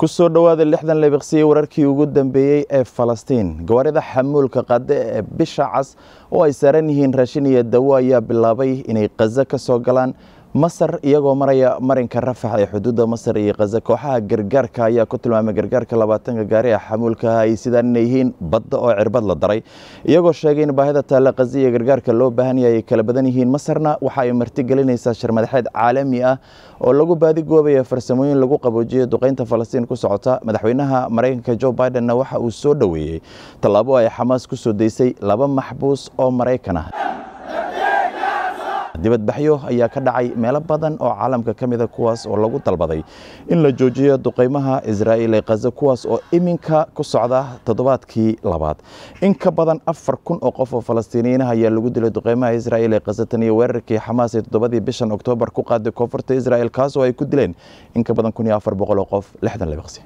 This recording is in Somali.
kusoo dhowaada lixdan lebiqsiye wararkii ugu dambeeyey ee falastiin gawaarida xamuulka qade ee bisha cas oo ay saaran yihiin raashin iyo dawo ayaa bilaabay inay khaza ka soo galaan masar iyagoo maraya marinka rafax ee xuduudda masar iyo khaza kooxaha gargaarka ayaa ku tilmaamay gargaarka labaatanka gaari ah xamuulkaha ay sidaan inay yihiin badda oo cirbad la daray iyagoo sheegay in baahida taalla khaza iyo gargaarka loo baahan yahay ay kala badan yihiin masarna waxa ay marti martigelinaysaa shirmadaxeed caalami ah oo lagu baadigoobaya farsamooyin lagu qaboojiyo duqaynta falastiin ku socota madaxweynaha maraykanka jo bidenna waxa uu soo dhoweeyey tallaabo ay xamaas ku soo daysay laba maxbuus oo maraykan ah dibadbaxyo ayaa ka dhacay meelo badan oo caalamka ka mida ah kuwaas oo lagu dalbaday in la joojiyo duqaymaha israa'iil ee khaza kuwaas oo iminka ku socda toddobaadkii labaad in ka badan afar kun oo qof oo falastiiniyiinaha ayaa lagu dilay duqaymaha israa'iil ee khaza tan iyo weerarkii xamaas ee toddobadii bishan oktoobar ku qaaday koonfurta israa'iil kaas oo ay ku dileen in ka badan kun iyo afar boqol oo qof lixdan labaqsi